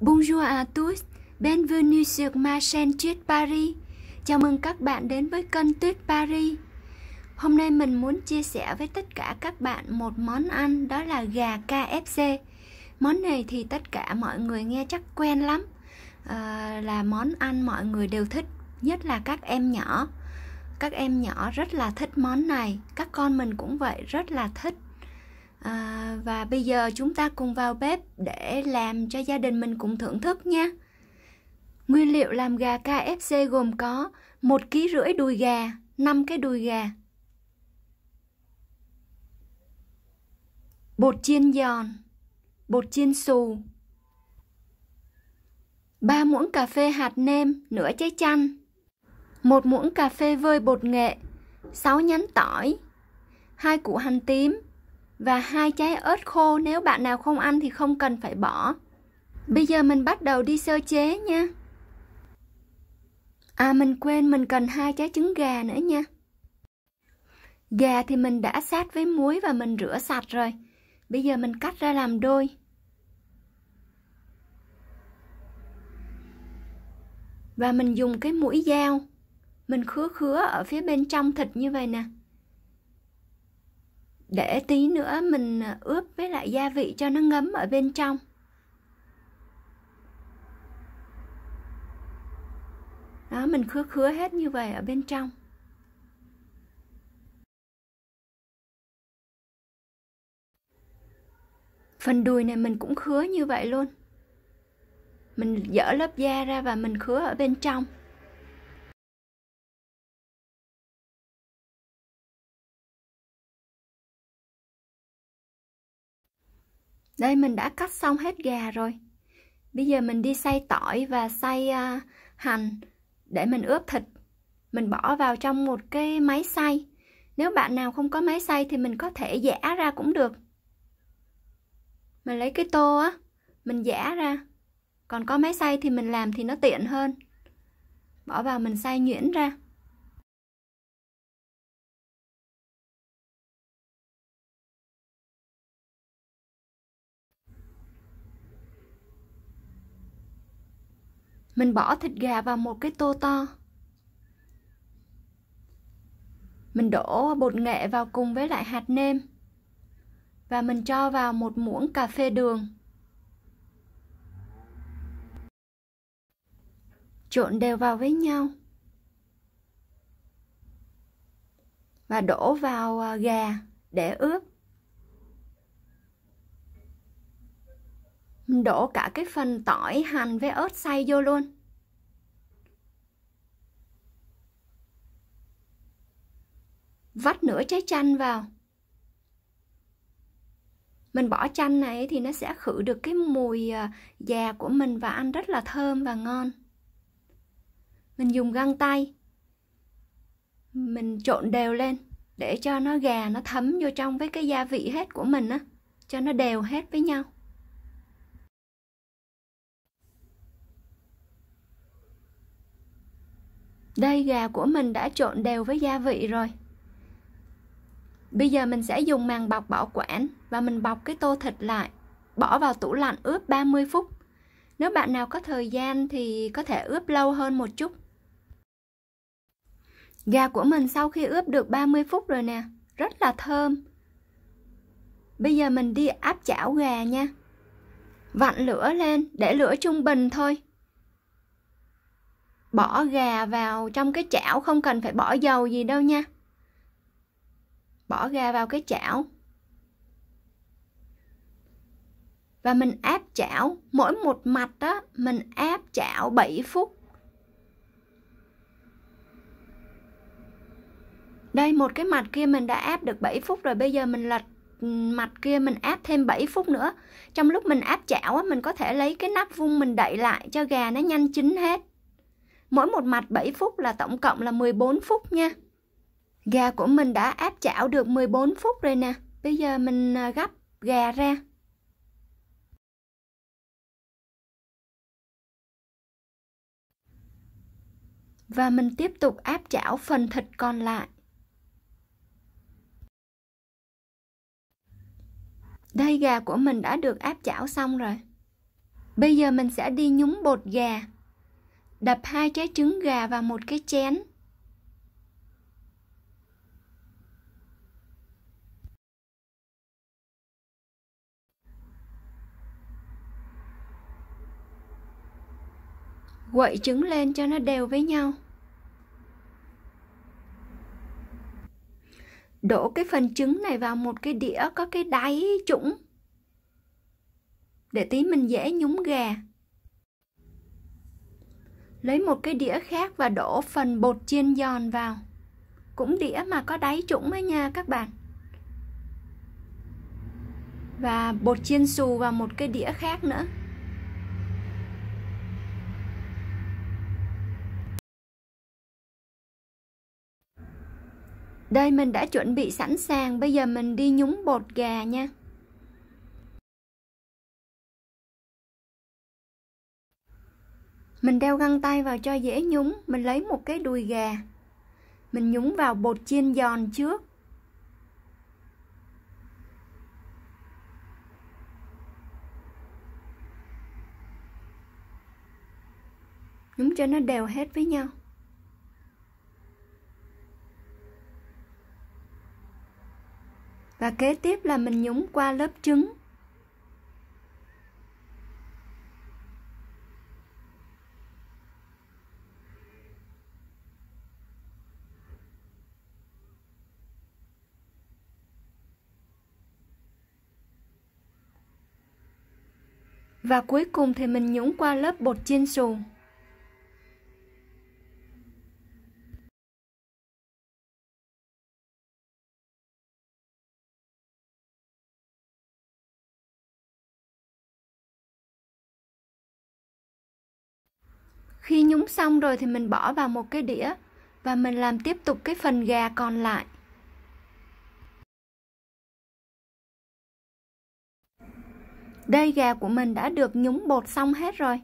Bonjour à tous, bienvenue sur ma chaîne Tuyết Paris. Chào mừng các bạn đến với kênh Tuyết Paris. Hôm nay mình muốn chia sẻ với tất cả các bạn một món ăn đó là gà KFC. Món này thì tất cả mọi người nghe chắc quen lắm. À, là món ăn mọi người đều thích, nhất là các em nhỏ. Các em nhỏ rất là thích món này, các con mình cũng vậy rất là thích à, và bây giờ chúng ta cùng vào bếp để làm cho gia đình mình cùng thưởng thức nha nguyên liệu làm gà KFC gồm có một kg rưỡi đùi gà 5 cái đùi gà bột chiên giòn bột chiên xù 3 muỗng cà phê hạt nêm nửa trái chanh một muỗng cà phê vơi bột nghệ 6 nhánh tỏi hai củ hành tím và hai trái ớt khô nếu bạn nào không ăn thì không cần phải bỏ. Bây giờ mình bắt đầu đi sơ chế nha. À mình quên mình cần hai trái trứng gà nữa nha. Gà thì mình đã sát với muối và mình rửa sạch rồi. Bây giờ mình cắt ra làm đôi. Và mình dùng cái mũi dao, mình khứa khứa ở phía bên trong thịt như vậy nè để tí nữa mình ướp với lại gia vị cho nó ngấm ở bên trong đó mình khứa khứa hết như vậy ở bên trong phần đùi này mình cũng khứa như vậy luôn mình dỡ lớp da ra và mình khứa ở bên trong đây mình đã cắt xong hết gà rồi bây giờ mình đi xay tỏi và xay uh, hành để mình ướp thịt mình bỏ vào trong một cái máy xay nếu bạn nào không có máy xay thì mình có thể giã ra cũng được mình lấy cái tô á mình giã ra còn có máy xay thì mình làm thì nó tiện hơn bỏ vào mình xay nhuyễn ra Mình bỏ thịt gà vào một cái tô to. Mình đổ bột nghệ vào cùng với lại hạt nêm. Và mình cho vào một muỗng cà phê đường. Trộn đều vào với nhau. Và đổ vào à, gà để ướp. đổ cả cái phần tỏi hành với ớt xay vô luôn vắt nửa trái chanh vào mình bỏ chanh này thì nó sẽ khử được cái mùi à, già của mình và ăn rất là thơm và ngon mình dùng găng tay mình trộn đều lên để cho nó gà nó thấm vô trong với cái gia vị hết của mình á cho nó đều hết với nhau đây gà của mình đã trộn đều với gia vị rồi bây giờ mình sẽ dùng màng bọc bảo quản và mình bọc cái tô thịt lại bỏ vào tủ lạnh ướp 30 phút nếu bạn nào có thời gian thì có thể ướp lâu hơn một chút Gà của mình sau khi ướp được 30 phút rồi nè Rất là thơm Bây giờ mình đi áp chảo gà nha Vặn lửa lên để lửa trung bình thôi bỏ gà vào trong cái chảo không cần phải bỏ dầu gì đâu nha bỏ gà vào cái chảo và mình áp chảo mỗi một mặt đó mình áp chảo 7 phút đây một cái mặt kia mình đã áp được 7 phút rồi bây giờ mình lật ừ, mặt kia mình áp thêm 7 phút nữa trong lúc mình áp chảo mình có thể lấy cái nắp vung mình đậy lại cho gà nó nhanh chín hết Mỗi một mặt 7 phút là tổng cộng là 14 phút nha. Gà của mình đã áp chảo được 14 phút rồi nè. Bây giờ mình à, gấp gà ra. Và mình tiếp tục áp chảo phần thịt còn lại. Đây gà của mình đã được áp chảo xong rồi. Bây giờ mình sẽ đi nhúng bột gà đập hai trái trứng gà vào một cái chén quậy trứng lên cho nó đều với nhau đổ cái phần trứng này vào một cái đĩa có cái đáy trũng để tí mình dễ nhúng gà Lấy một cái đĩa khác và đổ phần bột chiên giòn vào Cũng đĩa mà có đáy trũng ấy nha các bạn Và bột chiên xù vào một cái đĩa khác nữa Đây mình đã chuẩn bị sẵn sàng, bây giờ mình đi nhúng bột gà nha. mình đeo găng tay vào cho dễ nhúng mình lấy một cái đùi gà mình nhúng vào bột chiên giòn trước nhúng cho nó đều hết với nhau và kế tiếp là mình nhúng qua lớp trứng và cuối cùng thì mình nhúng qua lớp bột chiên xù. Khi nhúng xong rồi thì mình bỏ vào một cái đĩa và mình làm tiếp tục cái phần gà còn lại. Đây gà của mình đã được nhúng bột xong hết rồi.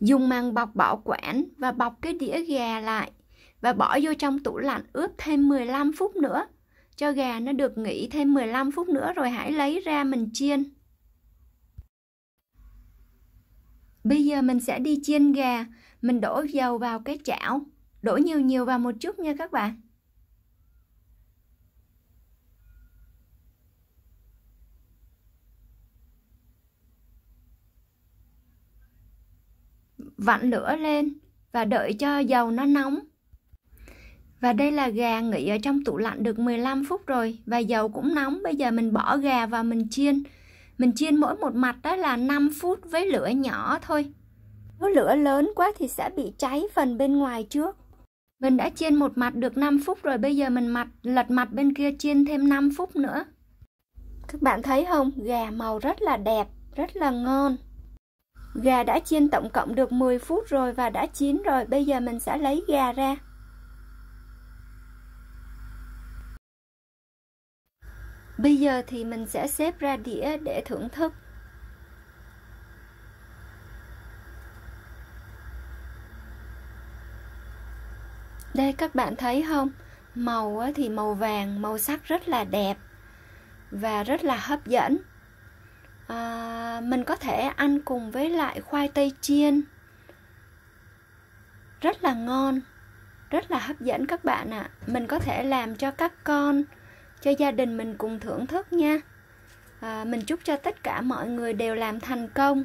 Dùng màng bọc bảo quản và bọc cái đĩa gà lại và bỏ vô trong tủ lạnh ướp thêm 15 phút nữa. Cho gà nó được nghỉ thêm 15 phút nữa rồi hãy lấy ra mình chiên. Bây giờ mình sẽ đi chiên gà, mình đổ dầu vào cái chảo, đổ nhiều nhiều vào một chút nha các bạn. Vặn lửa lên và đợi cho dầu nó nóng. Và đây là gà nghỉ ở trong tủ lạnh được 15 phút rồi và dầu cũng nóng. Bây giờ mình bỏ gà vào mình chiên mình chiên mỗi một mặt đó là 5 phút với lửa nhỏ thôi nếu lửa lớn quá thì sẽ bị cháy phần bên ngoài trước mình đã chiên một mặt được 5 phút rồi bây giờ mình mặt lật mặt bên kia chiên thêm 5 phút nữa các bạn thấy không gà màu rất là đẹp rất là ngon gà đã chiên tổng cộng được 10 phút rồi và đã chín rồi bây giờ mình sẽ lấy gà ra Bây giờ thì mình sẽ xếp ra đĩa để thưởng thức. Đây các bạn thấy không? Màu thì màu vàng, màu sắc rất là đẹp và rất là hấp dẫn. À, mình có thể ăn cùng với lại khoai tây chiên. Rất là ngon, rất là hấp dẫn các bạn ạ. À. Mình có thể làm cho các con cho gia đình mình cùng thưởng thức nha à, mình chúc cho tất cả mọi người đều làm thành công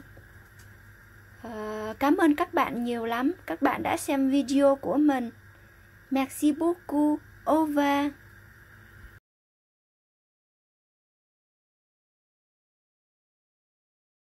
à, cảm ơn các bạn nhiều lắm các bạn đã xem video của mình merci beaucoup au revoir